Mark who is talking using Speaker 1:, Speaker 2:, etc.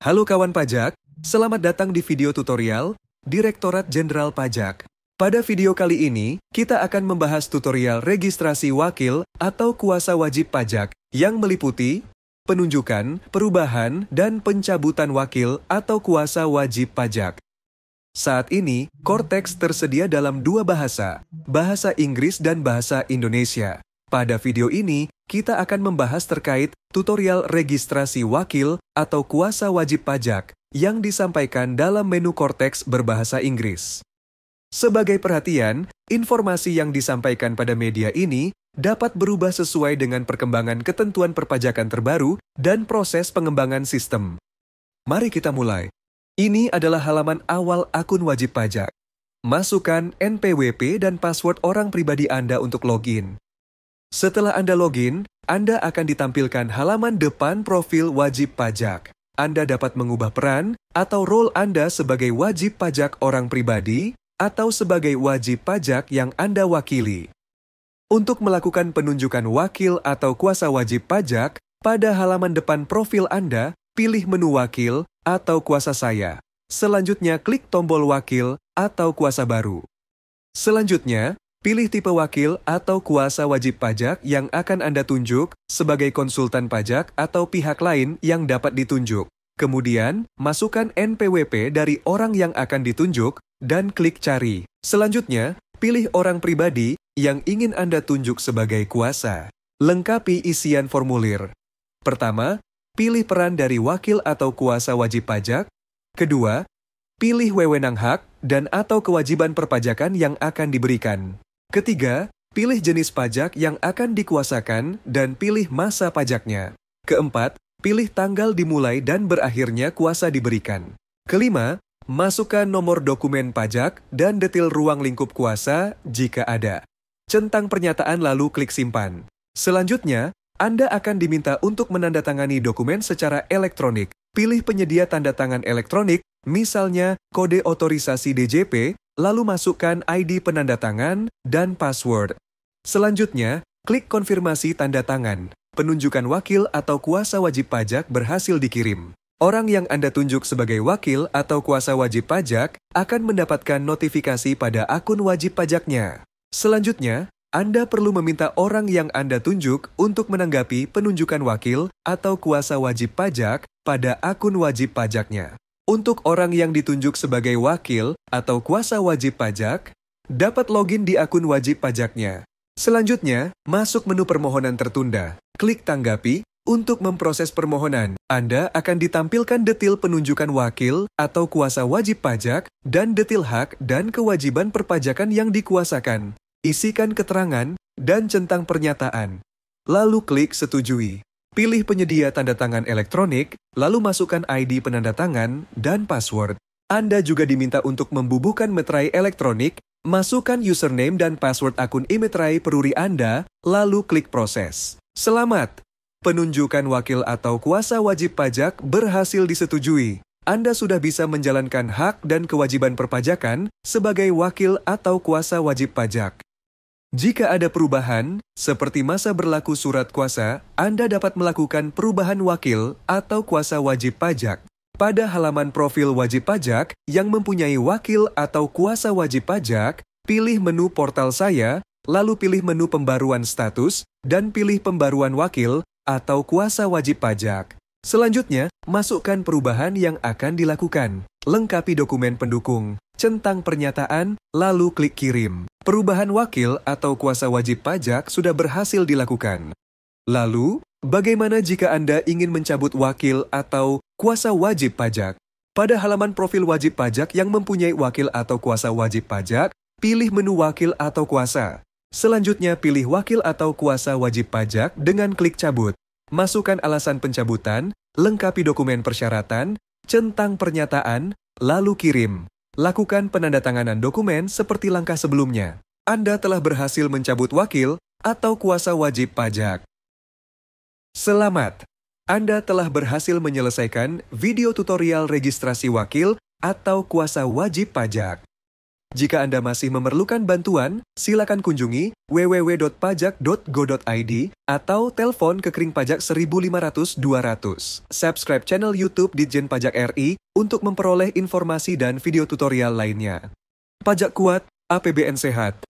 Speaker 1: Halo kawan pajak, selamat datang di video tutorial Direktorat Jenderal Pajak. Pada video kali ini, kita akan membahas tutorial registrasi wakil atau kuasa wajib pajak yang meliputi penunjukan, perubahan, dan pencabutan wakil atau kuasa wajib pajak. Saat ini, Cortex tersedia dalam dua bahasa, bahasa Inggris dan bahasa Indonesia. Pada video ini, kita akan membahas terkait tutorial registrasi wakil atau kuasa wajib pajak yang disampaikan dalam menu Cortex berbahasa Inggris. Sebagai perhatian, informasi yang disampaikan pada media ini dapat berubah sesuai dengan perkembangan ketentuan perpajakan terbaru dan proses pengembangan sistem. Mari kita mulai. Ini adalah halaman awal akun wajib pajak. Masukkan NPWP dan password orang pribadi Anda untuk login. Setelah Anda login, Anda akan ditampilkan halaman depan profil wajib pajak. Anda dapat mengubah peran atau role Anda sebagai wajib pajak orang pribadi atau sebagai wajib pajak yang Anda wakili. Untuk melakukan penunjukan wakil atau kuasa wajib pajak, pada halaman depan profil Anda, pilih menu wakil atau kuasa saya. Selanjutnya klik tombol wakil atau kuasa baru. Selanjutnya, Pilih tipe wakil atau kuasa wajib pajak yang akan Anda tunjuk sebagai konsultan pajak atau pihak lain yang dapat ditunjuk. Kemudian, masukkan NPWP dari orang yang akan ditunjuk dan klik cari. Selanjutnya, pilih orang pribadi yang ingin Anda tunjuk sebagai kuasa. Lengkapi isian formulir. Pertama, pilih peran dari wakil atau kuasa wajib pajak. Kedua, pilih wewenang hak dan atau kewajiban perpajakan yang akan diberikan. Ketiga, pilih jenis pajak yang akan dikuasakan dan pilih masa pajaknya. Keempat, pilih tanggal dimulai dan berakhirnya kuasa diberikan. Kelima, masukkan nomor dokumen pajak dan detail ruang lingkup kuasa jika ada. Centang pernyataan lalu klik simpan. Selanjutnya, Anda akan diminta untuk menandatangani dokumen secara elektronik. Pilih penyedia tanda tangan elektronik, misalnya kode otorisasi DJP lalu masukkan ID penanda tangan dan password. Selanjutnya, klik konfirmasi tanda tangan. Penunjukan wakil atau kuasa wajib pajak berhasil dikirim. Orang yang Anda tunjuk sebagai wakil atau kuasa wajib pajak akan mendapatkan notifikasi pada akun wajib pajaknya. Selanjutnya, Anda perlu meminta orang yang Anda tunjuk untuk menanggapi penunjukan wakil atau kuasa wajib pajak pada akun wajib pajaknya. Untuk orang yang ditunjuk sebagai wakil atau kuasa wajib pajak, dapat login di akun wajib pajaknya. Selanjutnya, masuk menu permohonan tertunda. Klik tanggapi untuk memproses permohonan. Anda akan ditampilkan detail penunjukan wakil atau kuasa wajib pajak dan detail hak dan kewajiban perpajakan yang dikuasakan. Isikan keterangan dan centang pernyataan. Lalu klik setujui. Pilih penyedia tanda tangan elektronik, lalu masukkan ID penanda tangan dan password. Anda juga diminta untuk membubuhkan metrai elektronik, masukkan username dan password akun e-metrai peruri Anda, lalu klik proses. Selamat! Penunjukan wakil atau kuasa wajib pajak berhasil disetujui. Anda sudah bisa menjalankan hak dan kewajiban perpajakan sebagai wakil atau kuasa wajib pajak. Jika ada perubahan, seperti masa berlaku surat kuasa, Anda dapat melakukan perubahan wakil atau kuasa wajib pajak pada halaman profil wajib pajak yang mempunyai wakil atau kuasa wajib pajak. Pilih menu portal saya, lalu pilih menu pembaruan status dan pilih pembaruan wakil atau kuasa wajib pajak. Selanjutnya, masukkan perubahan yang akan dilakukan. Lengkapi dokumen pendukung centang pernyataan, lalu klik kirim. Perubahan wakil atau kuasa wajib pajak sudah berhasil dilakukan. Lalu, bagaimana jika Anda ingin mencabut wakil atau kuasa wajib pajak? Pada halaman profil wajib pajak yang mempunyai wakil atau kuasa wajib pajak, pilih menu wakil atau kuasa. Selanjutnya, pilih wakil atau kuasa wajib pajak dengan klik cabut. Masukkan alasan pencabutan, lengkapi dokumen persyaratan, centang pernyataan, lalu kirim. Lakukan penandatanganan dokumen seperti langkah sebelumnya. Anda telah berhasil mencabut wakil atau kuasa wajib pajak. Selamat! Anda telah berhasil menyelesaikan video tutorial registrasi wakil atau kuasa wajib pajak. Jika Anda masih memerlukan bantuan, silakan kunjungi www.pajak.go.id atau telepon ke kering pajak 1500 200. Subscribe channel YouTube Ditjen Pajak RI untuk memperoleh informasi dan video tutorial lainnya. Pajak kuat, APBN sehat.